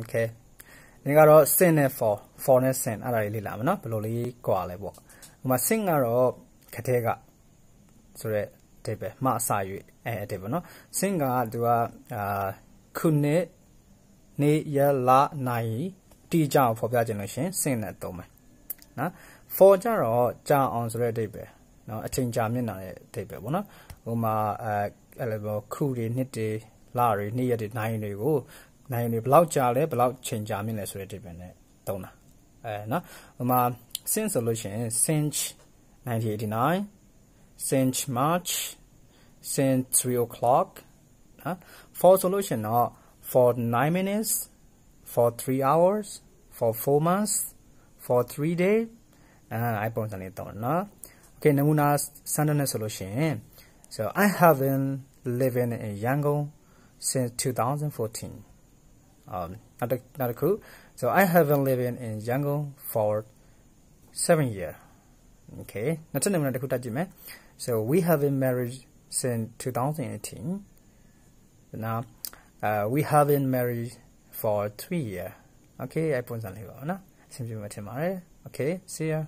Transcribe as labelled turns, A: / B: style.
A: okay ဒီကတော့ sin နဲ့ for for နဲ့ sin အဲ့ဒါလေးလေ့လာမယ်နော်ဘယ်လိုလေးကြွာလဲပေါ့ဥပမာ sin ကတော့ခတဲ့ကဆိုတော့အတိပဲမအစာ၍အဲအတိပဲနော် sin ကသူကအာခုနှစ်နေရလာနိုင်တီကြောင်ဖော်ပြခြင်းလို့ရှင် sin နဲ့သုံးမယ်နော် for ကြတော့ကြာအောင်ဆိုတဲ့အတိပဲနော်အချိန်ကြာမျက်နှာရဲ့အတိပဲပေါ့နော်ဟိုမှာအဲအဲ့လိုခုတွေနှစ်တွေလတွေနေ့ရက်တွေနိုင်တွေကိုနိုင်နေဘလောက်ကြာလဲဘလောက်ချိန်ကြာမြင့်လဲဆိုတဲ့ဒီပင်နဲ့သုံးတာအဲနော်ဟိုမှာ since solution since 1989 since march since 3 o'clock နော် for ဆိုလို့ရှိရင်တော့ for 9 minutes for 3 hours for 4 months for 3 day အဲပုံစံလေးသုံးနော် okay နမူနာ sentence solution. so i haven't living in yangon since 2014 um, not, a, not a coup. So I have been living in Yangon for seven years. Okay, Not so we have been married since 2018. Now, uh, we have been married for three years. Okay, I put something on. Simply Okay, see ya.